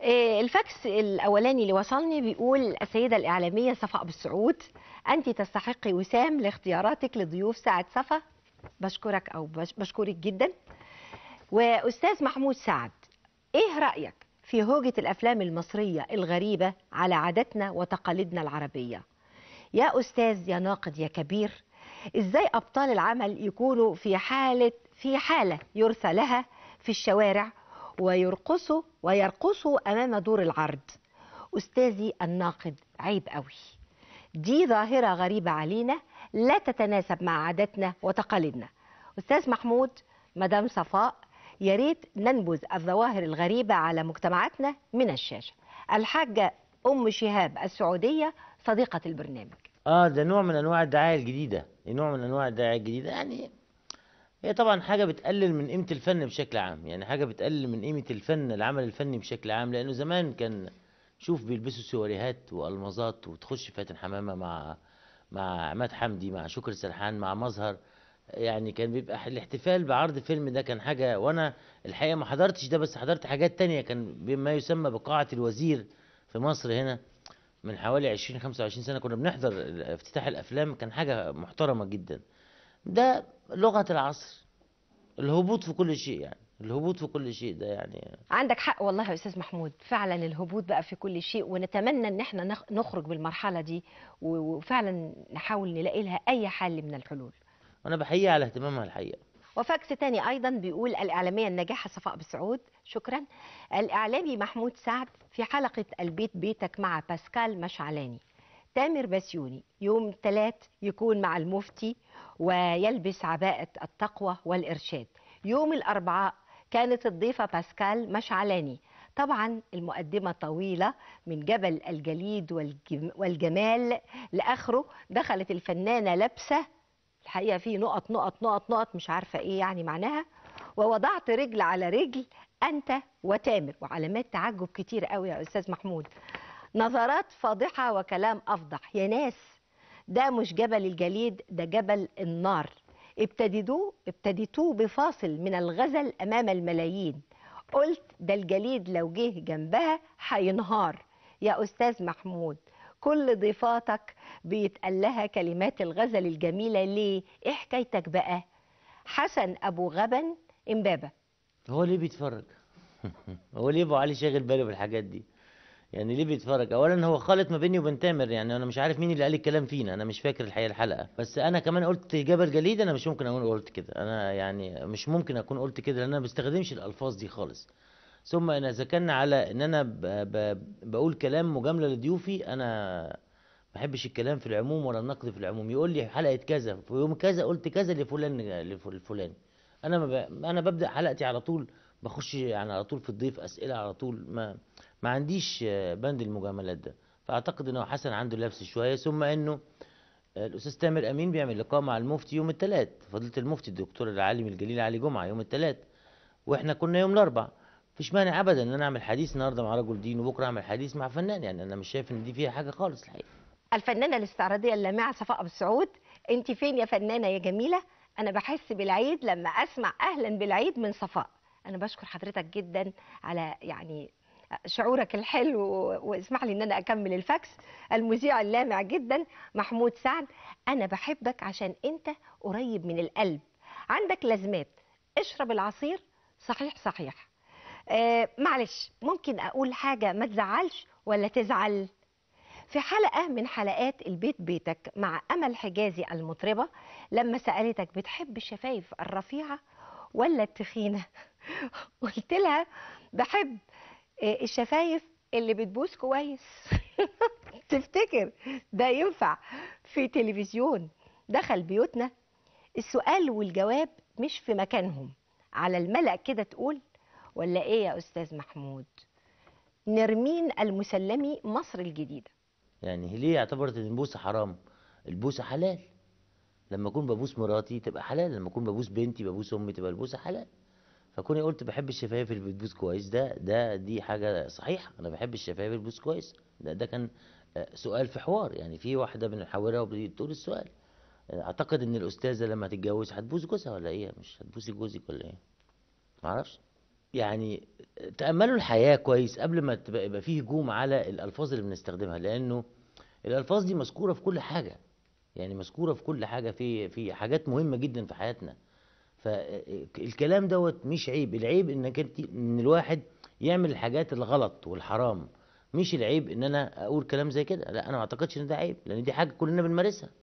آه، الفاكس الاولاني اللي وصلني بيقول السيده الاعلاميه صفاء ابو السعود انت تستحقي وسام لاختياراتك لضيوف سعد صفا بشكرك او بشكرك جدا واستاذ محمود سعد ايه رايك في هوجه الافلام المصريه الغريبه على عاداتنا وتقاليدنا العربيه يا استاذ يا ناقد يا كبير ازاي ابطال العمل يكونوا في حاله في حاله يرثى لها في الشوارع ويرقصوا ويرقصوا أمام دور العرض أستاذي الناقد عيب قوي دي ظاهرة غريبة علينا لا تتناسب مع عاداتنا وتقاليدنا أستاذ محمود مدام صفاء يا ريت ننبذ الظواهر الغريبة على مجتمعاتنا من الشاشة الحاجة أم شهاب السعودية صديقة البرنامج آه ده نوع من أنواع الدعاية الجديدة نوع من أنواع الدعاية الجديدة يعني هي طبعا حاجة بتقلل من قيمة الفن بشكل عام يعني حاجة بتقلل من قيمة الفن العمل الفني بشكل عام لأنه زمان كان شوف بيلبسوا سواريهات وألمازات وتخش فاتن حمامة مع مع عماد حمدي مع شكر سرحان مع مظهر يعني كان بيبقى الاحتفال بعرض فيلم ده كان حاجة وأنا الحقيقة ما حضرتش ده بس حضرت حاجات تانية كان بما يسمى بقاعة الوزير في مصر هنا من حوالي 20 25 سنة كنا بنحضر افتتاح الأفلام كان حاجة محترمة جدا ده لغة العصر الهبوط في كل شيء يعني الهبوط في كل شيء ده يعني عندك حق والله يا استاذ محمود فعلا الهبوط بقى في كل شيء ونتمنى ان احنا نخرج بالمرحله دي وفعلا نحاول نلاقي لها اي حل من الحلول انا بحييها على اهتمامها الحقيقه وفاكس تاني ايضا بيقول الاعلاميه الناجحه صفاء بسعود شكرا الاعلامي محمود سعد في حلقه البيت بيتك مع باسكال مشعلاني تامر بسيوني يوم ثلاث يكون مع المفتي ويلبس عباءة التقوى والإرشاد يوم الأربعاء كانت الضيفة باسكال مشعلاني طبعا المقدمة طويلة من جبل الجليد والجمال لآخره دخلت الفنانة لابسة الحقيقة في نقط نقط نقط نقط مش عارفة إيه يعني معناها ووضعت رجل على رجل أنت وتامر وعلامات تعجب كتير قوي يا أستاذ محمود نظرات فاضحة وكلام أفضح يا ناس ده مش جبل الجليد ده جبل النار ابتديتوه ابتديتوه بفاصل من الغزل أمام الملايين قلت ده الجليد لو جه جنبها هينهار يا أستاذ محمود كل ضيفاتك بيتقال لها كلمات الغزل الجميلة ليه؟ إيه حكايتك بقى؟ حسن أبو غبن إمبابة هو ليه بيتفرج؟ هو ليه أبو علي شاغل باله بالحاجات دي؟ يعني ليه بيتفرج اولا هو خالط ما بيني وبين تامر يعني انا مش عارف مين اللي قال الكلام فينا انا مش فاكر الحقيقه الحلقه بس انا كمان قلت جبل جليد انا مش ممكن اكون قلت كده انا يعني مش ممكن اكون قلت كده لان انا ما بستخدمش الالفاظ دي خالص ثم اذا ذكرنا على ان انا ب... ب... بقول كلام مجامله لضيوفي انا ما بحبش الكلام في العموم ولا النقد في العموم يقول لي حلقه كذا في يوم كذا قلت كذا لفلان لفلان انا ب... انا ببدا حلقتي على طول بخش يعني على طول في الضيف اسئله على طول ما ما عنديش آه، بند المجاملات ده فاعتقد انه حسن عنده لبس شويه ثم انه آه، الاستاذ تامر امين بيعمل لقاء مع المفتي يوم الثلاث فضيله المفتي الدكتور العالم الجليل علي جمعه يوم الثلاث واحنا كنا يوم الاربع فيش مانع ابدا ان انا اعمل حديث النهارده مع رجل دين وبكره اعمل حديث مع فنان يعني انا مش شايف ان دي فيها حاجه خالص الحقيقه الفنانه الاستعراضيه اللامعه صفاء ابو سعود انت فين يا فنانه يا جميله انا بحس بالعيد لما اسمع اهلا بالعيد من صفاء انا بشكر حضرتك جدا على يعني شعورك الحلو واسمح لي ان انا اكمل الفاكس المذيع اللامع جدا محمود سعد انا بحبك عشان انت قريب من القلب عندك لازمات اشرب العصير صحيح صحيح آه معلش ممكن اقول حاجه ما تزعلش ولا تزعل في حلقه من حلقات البيت بيتك مع امل حجازي المطربه لما سالتك بتحب الشفايف الرفيعه ولا التخينه قلت لها بحب آه، الشفايف اللي بتبوس كويس تفتكر ده ينفع في تلفزيون دخل بيوتنا السؤال والجواب مش في مكانهم على الملأ كده تقول ولا ايه يا استاذ محمود نرمين المسلمي مصر الجديده يعني ليه اعتبرت ان البوسه حرام البوسه حلال لما اكون ببوس مراتي تبقى حلال لما اكون ببوس بنتي ببوس امي تبقى البوسه حلال فكوني قلت بحب الشفايف اللي بتبوس كويس ده ده دي حاجه صحيحه انا بحب الشفايف اللي بتبوس كويس ده ده كان آه، سؤال في حوار يعني في واحده بنحاورها وبتقول السؤال اعتقد ان الاستاذه لما تتجوز هتبوس جوزها ولا ايه مش هتبوسي جوزك ولا ايه معرفش يعني آه، تاملوا الحياه كويس قبل ما يبقى فيه هجوم على الالفاظ اللي بنستخدمها لانه الالفاظ دي مذكوره في كل حاجه يعني مذكوره في كل حاجه في في حاجات مهمه جدا في حياتنا فالكلام دوت مش عيب العيب انك انت ان الواحد يعمل الحاجات الغلط والحرام مش العيب ان انا اقول كلام زي كده لا انا ما اعتقدش ان ده عيب لان دي حاجه كلنا بنمارسها